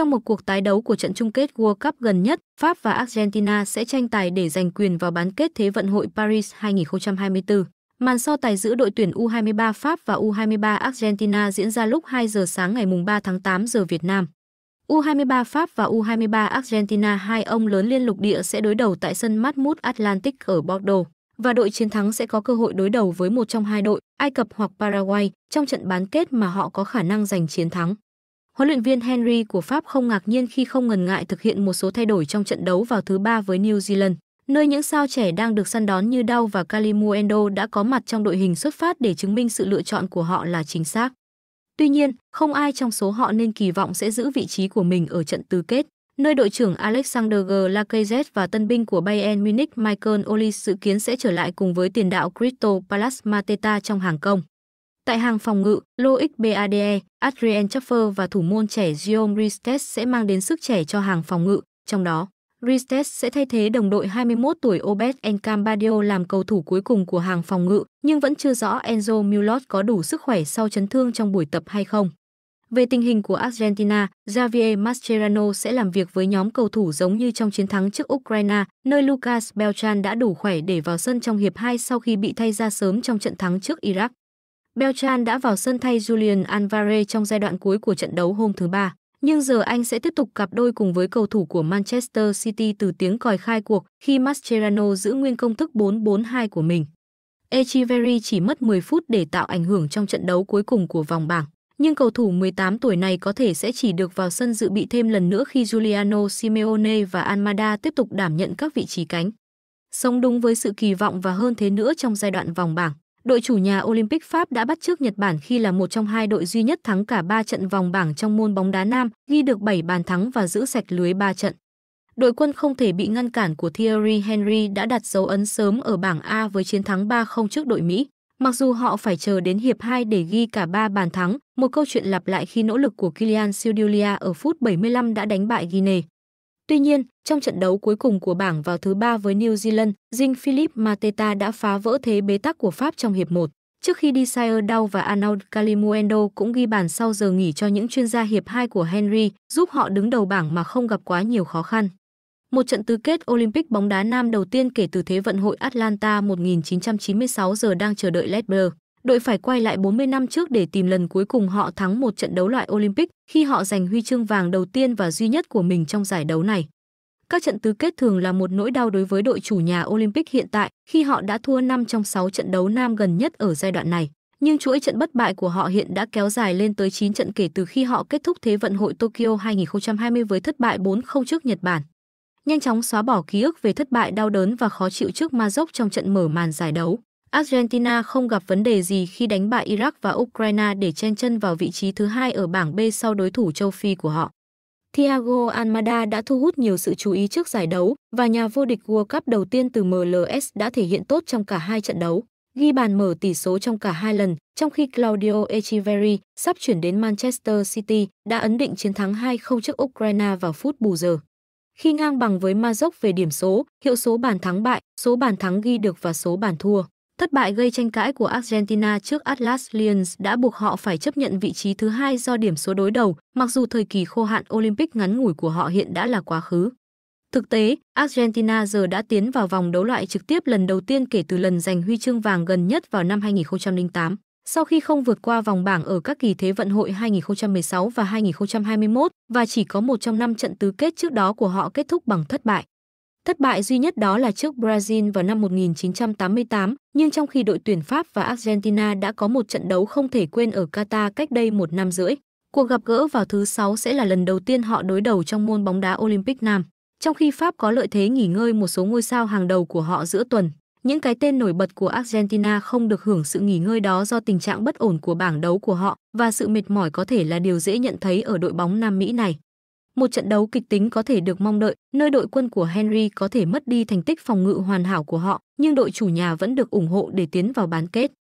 Trong một cuộc tái đấu của trận chung kết World Cup gần nhất, Pháp và Argentina sẽ tranh tài để giành quyền vào bán kết Thế vận hội Paris 2024. Màn so tài giữa đội tuyển U23 Pháp và U23 Argentina diễn ra lúc 2 giờ sáng ngày 3 tháng 8 giờ Việt Nam. U23 Pháp và U23 Argentina hai ông lớn liên lục địa sẽ đối đầu tại sân Matmut Atlantic ở Bordeaux và đội chiến thắng sẽ có cơ hội đối đầu với một trong hai đội Ai Cập hoặc Paraguay trong trận bán kết mà họ có khả năng giành chiến thắng. Huấn luyện viên Henry của Pháp không ngạc nhiên khi không ngần ngại thực hiện một số thay đổi trong trận đấu vào thứ ba với New Zealand, nơi những sao trẻ đang được săn đón như Đau và Calimuendo đã có mặt trong đội hình xuất phát để chứng minh sự lựa chọn của họ là chính xác. Tuy nhiên, không ai trong số họ nên kỳ vọng sẽ giữ vị trí của mình ở trận tứ kết, nơi đội trưởng Alexander G. Lacazette và tân binh của Bayern Munich Michael Olise dự kiến sẽ trở lại cùng với tiền đạo Crystal Palace Mateta trong hàng công. Tại hàng phòng ngự, Loic BADE, Adrian Chaffer và thủ môn trẻ Guillaume Ristes sẽ mang đến sức trẻ cho hàng phòng ngự, trong đó Ristes sẽ thay thế đồng đội 21 tuổi Obed Enkam làm cầu thủ cuối cùng của hàng phòng ngự, nhưng vẫn chưa rõ Enzo Milot có đủ sức khỏe sau chấn thương trong buổi tập hay không. Về tình hình của Argentina, Javier Mascherano sẽ làm việc với nhóm cầu thủ giống như trong chiến thắng trước Ukraine, nơi Lucas Beltran đã đủ khỏe để vào sân trong hiệp 2 sau khi bị thay ra sớm trong trận thắng trước Iraq. Beltran đã vào sân thay Julian Alvarez trong giai đoạn cuối của trận đấu hôm thứ Ba, nhưng giờ anh sẽ tiếp tục cặp đôi cùng với cầu thủ của Manchester City từ tiếng còi khai cuộc khi Mascherano giữ nguyên công thức 4-4-2 của mình. Echeverry chỉ mất 10 phút để tạo ảnh hưởng trong trận đấu cuối cùng của vòng bảng, nhưng cầu thủ 18 tuổi này có thể sẽ chỉ được vào sân dự bị thêm lần nữa khi Giuliano Simeone và Almada tiếp tục đảm nhận các vị trí cánh. Sống đúng với sự kỳ vọng và hơn thế nữa trong giai đoạn vòng bảng, Đội chủ nhà Olympic Pháp đã bắt chước Nhật Bản khi là một trong hai đội duy nhất thắng cả 3 trận vòng bảng trong môn bóng đá nam, ghi được 7 bàn thắng và giữ sạch lưới 3 trận. Đội quân không thể bị ngăn cản của Thierry Henry đã đặt dấu ấn sớm ở bảng A với chiến thắng 3-0 trước đội Mỹ. Mặc dù họ phải chờ đến hiệp 2 để ghi cả 3 bàn thắng, một câu chuyện lặp lại khi nỗ lực của Kylian Sildilia ở phút 75 đã đánh bại Guinea. Tuy nhiên, trong trận đấu cuối cùng của bảng vào thứ ba với New Zealand, Dinh Philip Mateta đã phá vỡ thế bế tắc của Pháp trong hiệp 1. Trước khi đi Desire Dow và Arnold Calimuendo cũng ghi bàn sau giờ nghỉ cho những chuyên gia hiệp 2 của Henry, giúp họ đứng đầu bảng mà không gặp quá nhiều khó khăn. Một trận tứ kết Olympic bóng đá nam đầu tiên kể từ Thế vận hội Atlanta 1996 giờ đang chờ đợi Leicester đội phải quay lại 40 năm trước để tìm lần cuối cùng họ thắng một trận đấu loại Olympic khi họ giành huy chương vàng đầu tiên và duy nhất của mình trong giải đấu này. Các trận tứ kết thường là một nỗi đau đối với đội chủ nhà Olympic hiện tại khi họ đã thua 5 trong 6 trận đấu nam gần nhất ở giai đoạn này. Nhưng chuỗi trận bất bại của họ hiện đã kéo dài lên tới 9 trận kể từ khi họ kết thúc Thế vận hội Tokyo 2020 với thất bại 4-0 trước Nhật Bản. Nhanh chóng xóa bỏ ký ức về thất bại đau đớn và khó chịu trước Maroc trong trận mở màn giải đấu. Argentina không gặp vấn đề gì khi đánh bại Iraq và Ukraine để chen chân vào vị trí thứ hai ở bảng B sau đối thủ châu Phi của họ. Thiago Almada đã thu hút nhiều sự chú ý trước giải đấu và nhà vô địch World Cup đầu tiên từ MLS đã thể hiện tốt trong cả hai trận đấu, ghi bàn mở tỷ số trong cả hai lần, trong khi Claudio Echeverri sắp chuyển đến Manchester City đã ấn định chiến thắng 2-0 trước Ukraine vào phút bù giờ. Khi ngang bằng với Maroc về điểm số, hiệu số bàn thắng bại, số bàn thắng ghi được và số bàn thua. Thất bại gây tranh cãi của Argentina trước Atlas Lions đã buộc họ phải chấp nhận vị trí thứ hai do điểm số đối đầu, mặc dù thời kỳ khô hạn Olympic ngắn ngủi của họ hiện đã là quá khứ. Thực tế, Argentina giờ đã tiến vào vòng đấu loại trực tiếp lần đầu tiên kể từ lần giành huy chương vàng gần nhất vào năm 2008, sau khi không vượt qua vòng bảng ở các kỳ Thế vận hội 2016 và 2021 và chỉ có một trong năm trận tứ kết trước đó của họ kết thúc bằng thất bại. Thất bại duy nhất đó là trước Brazil vào năm 1988, nhưng trong khi đội tuyển Pháp và Argentina đã có một trận đấu không thể quên ở Qatar cách đây một năm rưỡi. Cuộc gặp gỡ vào thứ sáu sẽ là lần đầu tiên họ đối đầu trong môn bóng đá Olympic Nam. Trong khi Pháp có lợi thế nghỉ ngơi một số ngôi sao hàng đầu của họ giữa tuần, những cái tên nổi bật của Argentina không được hưởng sự nghỉ ngơi đó do tình trạng bất ổn của bảng đấu của họ và sự mệt mỏi có thể là điều dễ nhận thấy ở đội bóng Nam Mỹ này một trận đấu kịch tính có thể được mong đợi, nơi đội quân của Henry có thể mất đi thành tích phòng ngự hoàn hảo của họ, nhưng đội chủ nhà vẫn được ủng hộ để tiến vào bán kết.